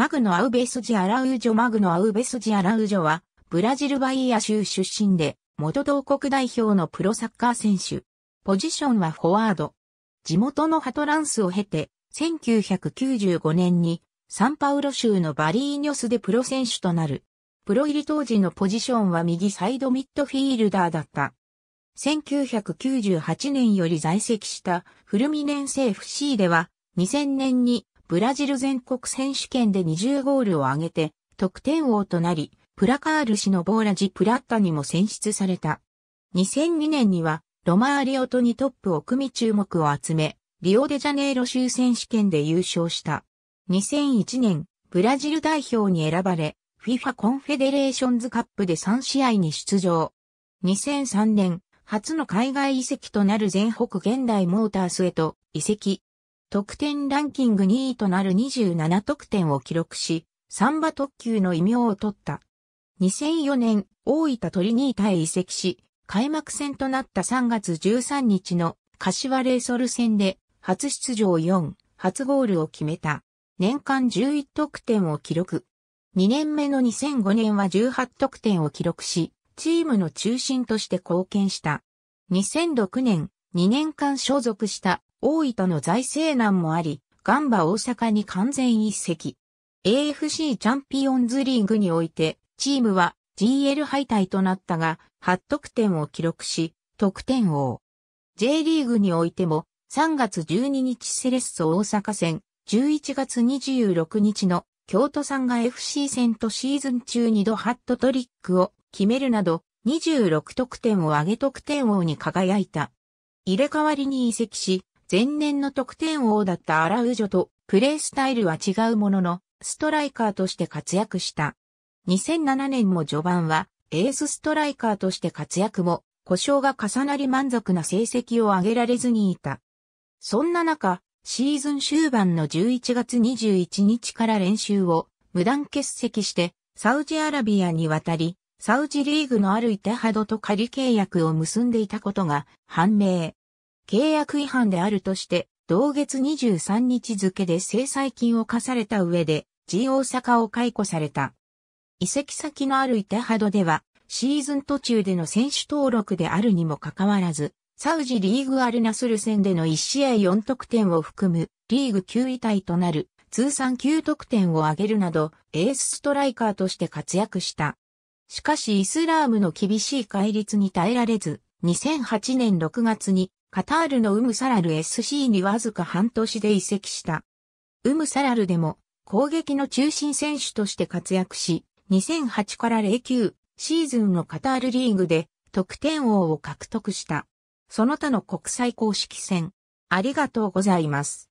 マグノ・アウベスジ・アラウジョ・マグノ・アウベスジ・アラウジョは、ブラジルバイア州出身で、元同国代表のプロサッカー選手。ポジションはフォワード。地元のハトランスを経て、1995年にサンパウロ州のバリーニョスでプロ選手となる。プロ入り当時のポジションは右サイドミッドフィールダーだった。1998年より在籍したフルミネンセ FC では2000年にブラジル全国選手権で20ゴールを挙げて、得点王となり、プラカール氏のボーラジ・プラッタにも選出された。2002年には、ロマーリオトにトップを組み注目を集め、リオデジャネイロ州選手権で優勝した。2001年、ブラジル代表に選ばれ、FIFA コンフェデレーションズカップで3試合に出場。2003年、初の海外移籍となる全北現代モータースへと移籍。得点ランキング2位となる27得点を記録し、サンバ特急の異名を取った。2004年、大分トリニータへ移籍し、開幕戦となった3月13日の柏レイソル戦で初出場4、初ゴールを決めた。年間11得点を記録。2年目の2005年は18得点を記録し、チームの中心として貢献した。2006年、2年間所属した大分の財政難もあり、ガンバ大阪に完全一席。AFC チャンピオンズリーグにおいて、チームは GL 敗退となったが、8得点を記録し、得点王。J リーグにおいても、3月12日セレッソ大阪戦、11月26日の京都産が FC 戦とシーズン中2度ハットトリックを決めるなど、26得点を上げ得点王に輝いた。入れ替わりに移籍し、前年の得点王だったアラウジョとプレースタイルは違うものの、ストライカーとして活躍した。2007年も序盤は、エースストライカーとして活躍も、故障が重なり満足な成績を上げられずにいた。そんな中、シーズン終盤の11月21日から練習を無断欠席して、サウジアラビアに渡り、サウジリーグのあるイタハドと仮契約を結んでいたことが判明。契約違反であるとして、同月23日付で制裁金を課された上で、G 大阪を解雇された。移籍先のあるイテハドでは、シーズン途中での選手登録であるにもかかわらず、サウジリーグアルナスル戦での1試合4得点を含む、リーグ9位体となる、通算9得点を挙げるなど、エースストライカーとして活躍した。しかしイスラームの厳しい戒律に耐えられず、2008年6月にカタールのウムサラル SC にわずか半年で移籍した。ウムサラルでも攻撃の中心選手として活躍し、2008から09シーズンのカタールリーグで得点王を獲得した。その他の国際公式戦。ありがとうございます。